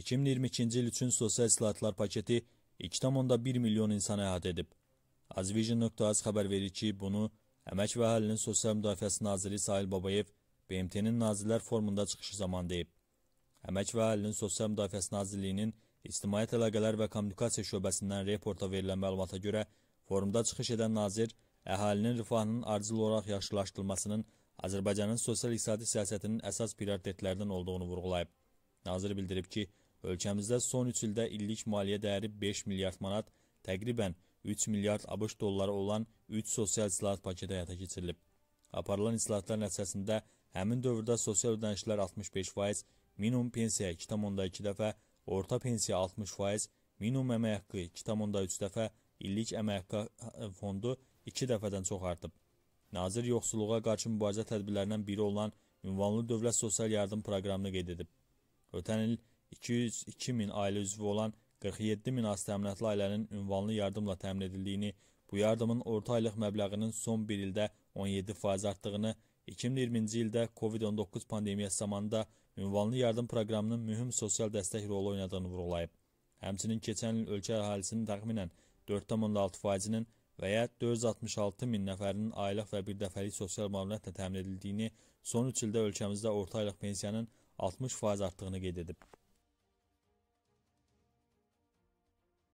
2022-ci il üçün sosial islahatlar paketi 2,1 milyon insanı əhatə edib. Azvision.az xəbər verir ki, bunu Əmək və Əhalinin Sosial Müdafiəsi Naziri Sahil Babayev BMT-nin Nazirlər Forumunda çıxışı zamanı deyib. Əmək və Əhalinin Sosial Müdafiəsi Nazirliyinin İctimaiyyət Əlaqələr və Kommunikasiya Şöbəsindən reporta verilən məlumata görə, forumda çıxış edən nazir əhalinin rifahının ardıcıl olaraq yaxşılaşdırılmasının Azərbaycanın sosial-iqtisadi siyasətinin əsas prioritetlərindən olduğunu vurğulayıb. Nazir bildirib ki, Ölkəmizdə son 3 ildə illik maliyyə dəyəri 5 milyard manat, təqribən 3 milyard ABŞ dolları olan 3 sosial islahat paketi həyata keçirilib. Aparılan islahatlar nəticəsində həmin dövrdə sosial ödənişlər 65%, minimum pensiya 2,2 dəfə, orta pensiya 60%, minimum əmək haqqı 2,3 dəfə, illik əmək haqqı e, fondu 2 dəfədən çox artıb. Nazir yoxsulluğa qarşı mübarizə tədbirlərindən biri olan ünvanlı dövlət sosial yardım proqramını qeyd edib. Ötən il 202 min ailə üzvü olan 47 min az təminatlı ailənin ünvanlı yardımla təmin edildiyini, bu yardımın orta aylıq məbləğinin son bir ildə 17% artdığını, 2020-ci ildə COVID-19 pandemiyası zamanında ünvanlı yardım proqramının mühüm sosial dəstək rolu oynadığını vurğulayıb. Həmçinin keçən il ölkə əhalisinin təxminən 4,6%-nin və ya 466 min nəfərinin aylıq və birdəfəlik sosial müavinətlə təmin edildiyini, son 3 ildə ölkəmizdə orta aylıq pensiyanın 60% artdığını qeyd edib.